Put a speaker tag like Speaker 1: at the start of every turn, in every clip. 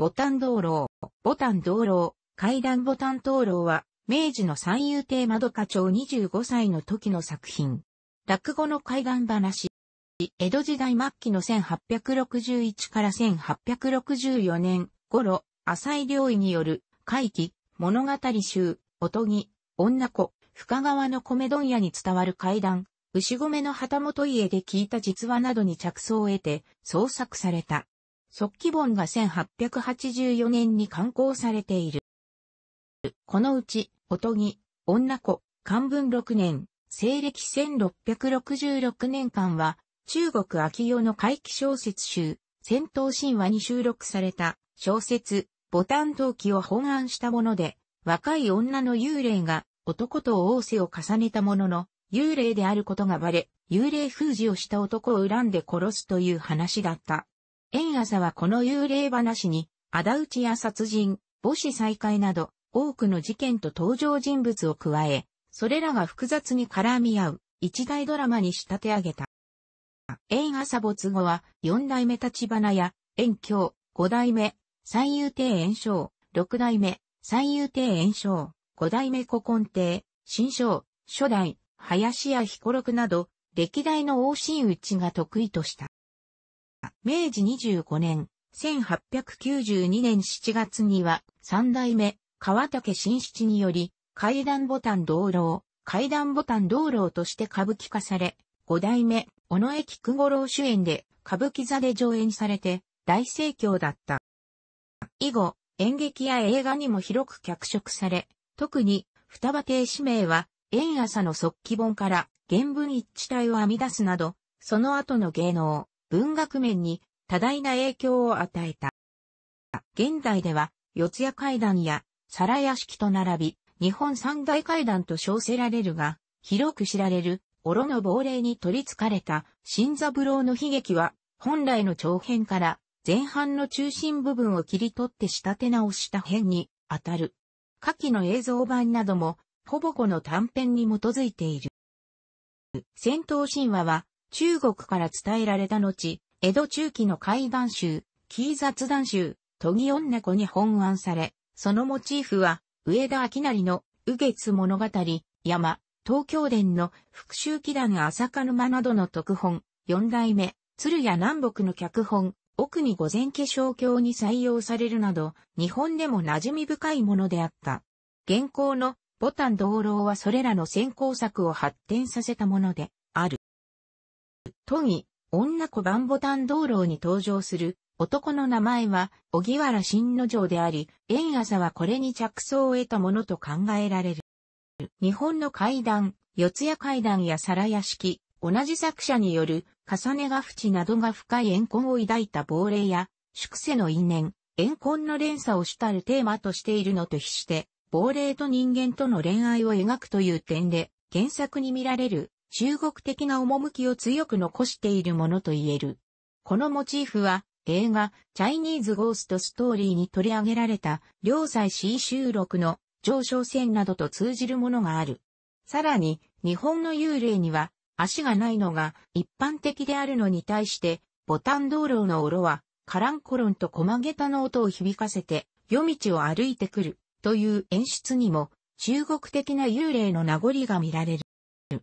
Speaker 1: ボタン道路、ボタン道路、階段ボタン灯籠は、明治の三遊亭窓課長25歳の時の作品。落語の階段話。江戸時代末期の1861から1864年頃、浅井良医による、怪奇、物語集、おとぎ、女子、深川の米問屋に伝わる階段、牛込の旗本家で聞いた実話などに着想を得て、創作された。即帰本が1884年に刊行されている。このうち、おとぎ、女子、漢文6年、西暦1666年間は、中国秋代の怪奇小説集、戦闘神話に収録された小説、ボタン陶器を本案したもので、若い女の幽霊が男と王世を重ねたものの、幽霊であることがバレ、幽霊封じをした男を恨んで殺すという話だった。縁朝はこの幽霊話に、仇討ちや殺人、母子再会など、多くの事件と登場人物を加え、それらが複雑に絡み合う、一大ドラマに仕立て上げた。縁朝没後は、四代目立花や、縁京、五代目、三遊亭炎章、六代目、三遊亭炎章、五代目古今亭、新章、初代、林家彦六など、歴代の王真打ちが得意とした。明治25年、1892年7月には、三代目、川竹新七により、階段ボタン道路、階段ボタン道路として歌舞伎化され、五代目、尾駅久五郎主演で、歌舞伎座で上演されて、大盛況だった。以後、演劇や映画にも広く脚色され、特に、双葉亭氏名は、縁朝の即帰本から、原文一致体を編み出すなど、その後の芸能、文学面に多大な影響を与えた。現代では、四谷階段や皿屋敷と並び、日本三大階段と称せられるが、広く知られる、愚の亡霊に取り憑かれた、新三郎の悲劇は、本来の長編から、前半の中心部分を切り取って仕立て直した編に、当たる。下記の映像版なども、ほぼこの短編に基づいている。戦闘神話は、中国から伝えられた後、江戸中期の怪談集、キー雑談集、研ぎ女子に本案され、そのモチーフは、上田明成の、右月物語、山、東京伝の復讐祈願浅か沼などの特本、四代目、鶴屋南北の脚本、奥に御前化粧鏡に採用されるなど、日本でも馴染み深いものであった。現行のボタン道郎はそれらの先行作を発展させたもので、都議、女子万ボタン道路に登場する男の名前は小木原新之丞であり、縁朝はこれに着想を得たものと考えられる。日本の階段、四谷階段や皿屋敷、同じ作者による重ねが淵などが深い怨恨を抱いた亡霊や、粛世の因縁、怨恨の連鎖を主たるテーマとしているのと比して、亡霊と人間との恋愛を描くという点で、原作に見られる中国的な趣を強く残しているものと言える。このモチーフは映画チャイニーズゴーストストーリーに取り上げられた両祭 C 収録の上昇線などと通じるものがある。さらに日本の幽霊には足がないのが一般的であるのに対してボタン道路のオはカランコロンと細げたの音を響かせて夜道を歩いてくるという演出にも中国的な幽霊の名残が見られる。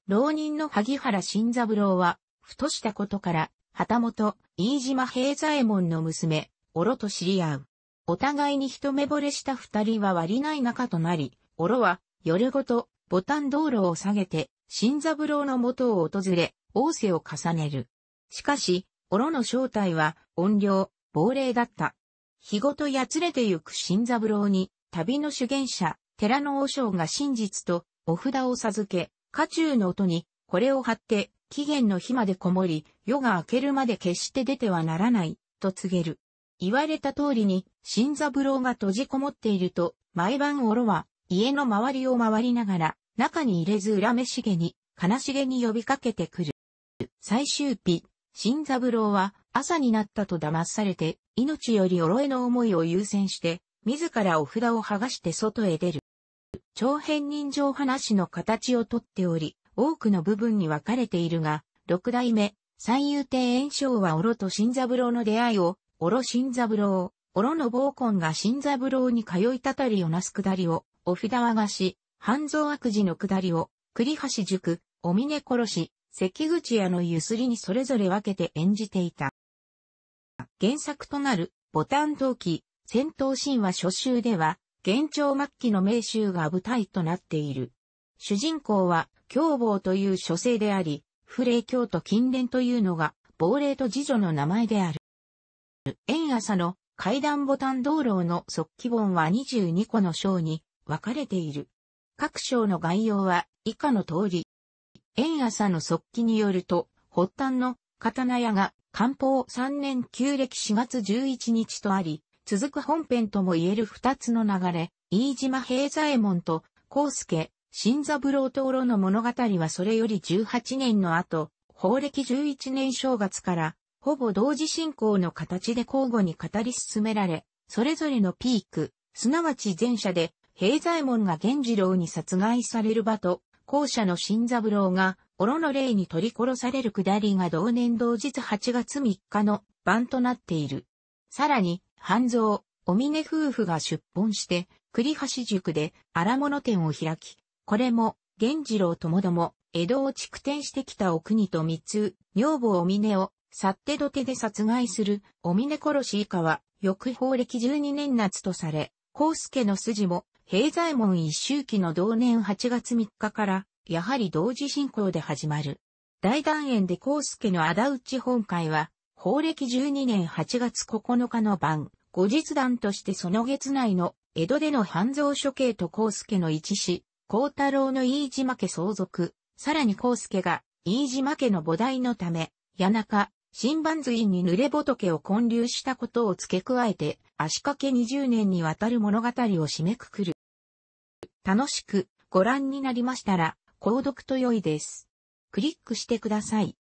Speaker 1: 浪人の萩原新三郎は、ふとしたことから、旗本、飯島平左衛門の娘、おろと知り合う。お互いに一目惚れした二人は割りない仲となり、おろは、夜ごと、ボタン道路を下げて、新三郎の元を訪れ、王政を重ねる。しかし、おろの正体は、怨霊、亡霊だった。日ごとやつれてゆく新三郎に、旅の主言者、寺の和尚が真実と、お札を授け、家中の音に、これを貼って、期限の日までこもり、夜が明けるまで決して出てはならない、と告げる。言われた通りに、新三郎が閉じこもっていると、毎晩おろは、家の周りを回りながら、中に入れず恨めしげに、悲しげに呼びかけてくる。最終日、新三郎は、朝になったと騙されて、命よりおろえの思いを優先して、自らお札を剥がして外へ出る。長編人情話の形をとっており、多くの部分に分かれているが、六代目、三遊亭炎章はオと新三郎の出会いを、オロ新三郎、オロの暴婚が新三郎に通いたたりをなすくだりを、お札和し、半蔵悪事のくだりを、栗橋塾、お峰殺し、関口屋のゆすりにそれぞれ分けて演じていた。原作となる、ボタン陶器、戦闘神話初集では、元朝末期の名衆が舞台となっている。主人公は、凶暴という書生であり、不霊教と禁伝というのが、亡霊と次女の名前である。縁朝の階段ボタン道路の即記本は22個の章に分かれている。各章の概要は以下の通り。縁朝の即記によると、発端の刀屋が漢方3年旧暦4月11日とあり、続く本編とも言える二つの流れ、飯島平左衛門と、康介、新三郎灯籠の物語はそれより18年の後、法暦11年正月から、ほぼ同時進行の形で交互に語り進められ、それぞれのピーク、すなわち前者で、平左衛門が源次郎に殺害される場と、後者の新三郎が、ろの霊に取り殺される下りが同年同日8月3日の晩となっている。さらに、半蔵、お峰夫婦が出本して、栗橋塾で荒物店を開き、これも、源次郎ともども、江戸を築転してきたお国と密通、女房お峰を、去って土手で殺害する、お峰殺し以下は、翌法歴12年夏とされ、康介の筋も、平左衛門一周期の同年8月3日から、やはり同時進行で始まる。大団円で康介の仇討ち本会は、法暦12年8月9日の晩、後日談としてその月内の江戸での半蔵処刑と康介の一子、孝太郎の飯島家相続、さらに康介が飯島家の母大のため、谷中、新番髄に濡れ仏を建立したことを付け加えて、足掛け20年にわたる物語を締めくくる。楽しくご覧になりましたら、購読と良いです。クリックしてください。